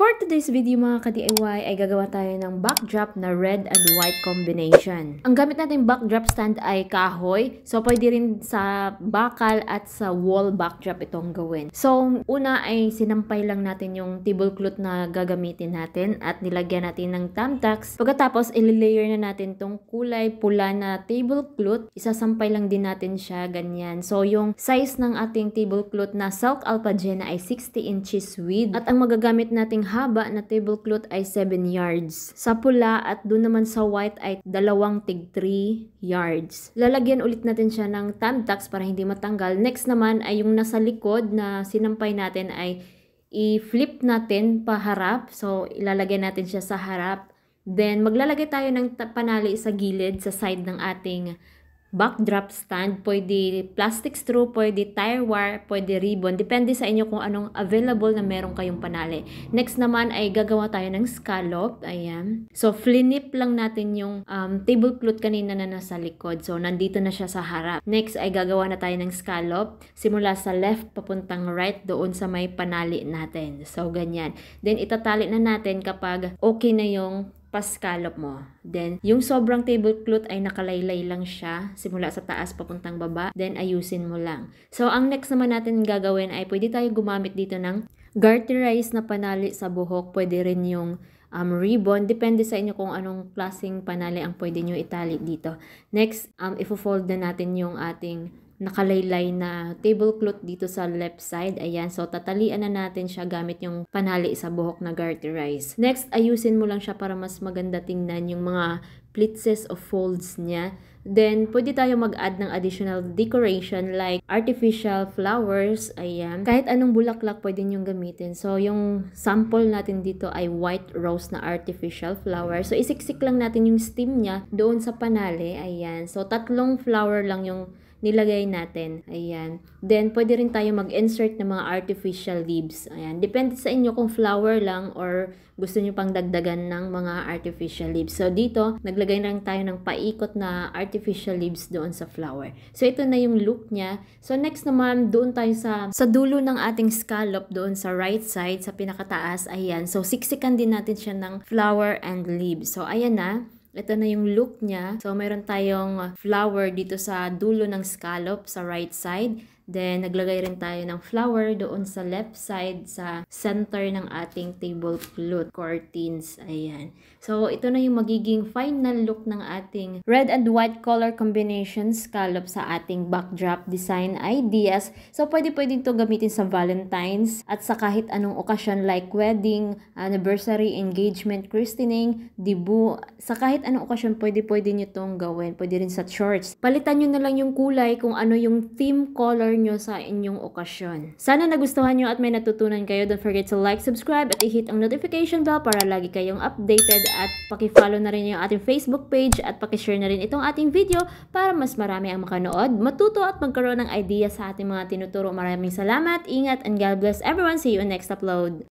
For today's video mga ka-DIY ay gagawa tayo ng backdrop na red and white combination. Ang gamit natin backdrop stand ay kahoy. So pwede rin sa bakal at sa wall backdrop itong gawin. So una ay sinampay lang natin yung table cloth na gagamitin natin at nilagyan natin ng thumbtacks. Pagkatapos ililayer na natin tong kulay pula na table cloth. Isasampay lang din natin siya ganyan. So yung size ng ating table cloth na silk alpagena ay 60 inches wide at ang magagamit nating ang haba na tablecloth ay 7 yards. Sa pula at doon naman sa white ay dalawang tig 3 yards. Lalagyan ulit natin siya ng thumbtacks para hindi matanggal. Next naman ay yung nasa likod na sinampay natin ay i-flip natin paharap. So, ilalagay natin siya sa harap. Then, maglalagay tayo ng panali sa gilid, sa side ng ating backdrop stand, pwede plastic straw, pwede tire wire, pwede ribbon. Depende sa inyo kung anong available na meron kayong panali. Next naman ay gagawa tayo ng scallop. Ayan. So, flinip lang natin yung um, tablecloth kanina na nasa likod. So, nandito na siya sa harap. Next ay gagawa na tayo ng scallop. Simula sa left papuntang right doon sa may panali natin. So, ganyan. Then, itatali na natin kapag okay na yung pascalop mo. Then, yung sobrang tablecloth ay nakalaylay lang siya simula sa taas papuntang baba. Then, ayusin mo lang. So, ang next naman natin gagawin ay pwede tayo gumamit dito ng garterized na panali sa buhok. Pwede rin yung um, ribbon. Depende sa inyo kung anong klaseng panali ang pwede nyo itali dito. Next, um, ifo-fold na natin yung ating nakalaylay na tablecloth dito sa left side. Ayan, so tatalian na natin siya gamit yung panali sa buhok na garterize. Next, ayusin mo lang siya para mas maganda tingnan yung mga plitzes o folds niya. Then, pwede tayo mag-add ng additional decoration like artificial flowers. Ayan. Kahit anong bulaklak pwede nyong gamitin. So, yung sample natin dito ay white rose na artificial flower. So, isiksik lang natin yung stem niya doon sa panali. Ayan. So, tatlong flower lang yung nilagay natin. Ayan. Then, pwede rin tayo mag-insert ng mga artificial leaves. Ayan. Depende sa inyo kung flower lang or gusto nyo pang dagdagan ng mga artificial leaves. So, dito, naglagay lang tayo ng paikot na artificial leaves doon sa flower. So, ito na yung look niya. So, next naman, doon tayo sa, sa dulo ng ating scallop doon sa right side, sa pinakataas. Ayan. So, siksikan din natin siya ng flower and leaves. So, ayan na. Ito na yung look niya. So, meron tayong uh, flower dito sa dulo ng scallop sa right side. Then, naglagay rin tayo ng flower doon sa left side sa center ng ating tablecloth curtains. Ayan. So, ito na yung magiging final look ng ating red and white color combination scallop sa ating backdrop design ideas. So, pwede-pwede ito gamitin sa Valentine's at sa kahit anong okasyon like wedding, anniversary, engagement, christening, debut. Sa kahit anong okasyon, pwede-pwede nyo itong gawin. Pwede rin sa church. Palitan nyo na lang yung kulay kung ano yung theme color nyo sa inyong okasyon. Sana nagustuhan nyo at may natutunan kayo. Don't forget to like, subscribe at i-hit ang notification bell para lagi kayong updated at paki-follow na rin yung ating Facebook page at paki-share na rin itong ating video para mas marami ang makanood, matuto at magkaroon ng idea sa ating mga tinuturo. Maraming salamat, ingat and God bless everyone. See you in next upload.